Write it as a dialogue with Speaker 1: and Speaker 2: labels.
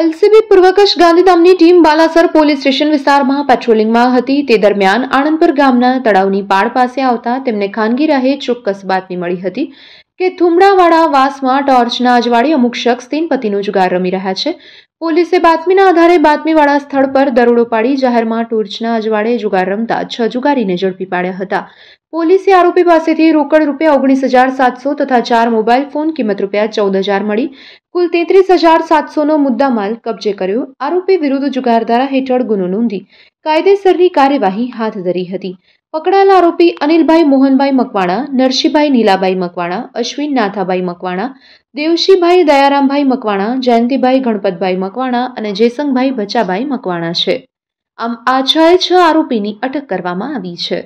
Speaker 1: LCB પૂર્વકશ ગાંધીધામની team Balasar police station વિસ્તારમાં પેટ્રોલિંગમાં હતી તે દરમિયાન આણંદપર ગામના તળાવની પાળ પાસે આવતા તેમને ખાનગી રાહે ચોક્કસ બાતમી મળી હતી કે થુમડાવાળા વાસમાં ટોર્ચના અજવાળે અમુક શખ્સ તેન પતિનો જુગાર રમી રહ્યા છે પોલીસે બાતમીના આધારે બાતમીવાળા સ્થળ પર દરોડો પાડી જાહેરમાં ટોર્ચના અજવાળે જુગાર રમતા છ જુગારીને ઝડપી પાડ્યા હતા પોલીસે આરોપી પાસેથી રોકડ રૂપિયા ઓગણીસ હજાર સાતસો તથા ચાર મોબાઈલ ફોન કિંમત રૂપિયા ચૌદ હજાર મળી કુલ તેત્રીસ હજાર સાતસોનો મુદ્દામાલ કબજે કર્યો આરોપી વિરુદ્ધ જુગારધારા હેઠળ ગુનો નોંધી કાયદેસરની કાર્યવાહી હાથ ધરી હતી પકડાયેલા આરોપી અનિલભાઈ મોહનભાઈ મકવાણા નરસિંહભાઈ નીલાભાઈ મકવાણા અશ્વિન નાથાભાઈ મકવાણા દેવશીભાઈ દયારામભાઈ મકવાણા જયંતિભાઈ ગણપતભાઈ મકવાણા અને જયસંગભાઈ બચાભાઈ મકવાણા છે આમ આ છ છ આરોપીની અટક કરવામાં આવી છે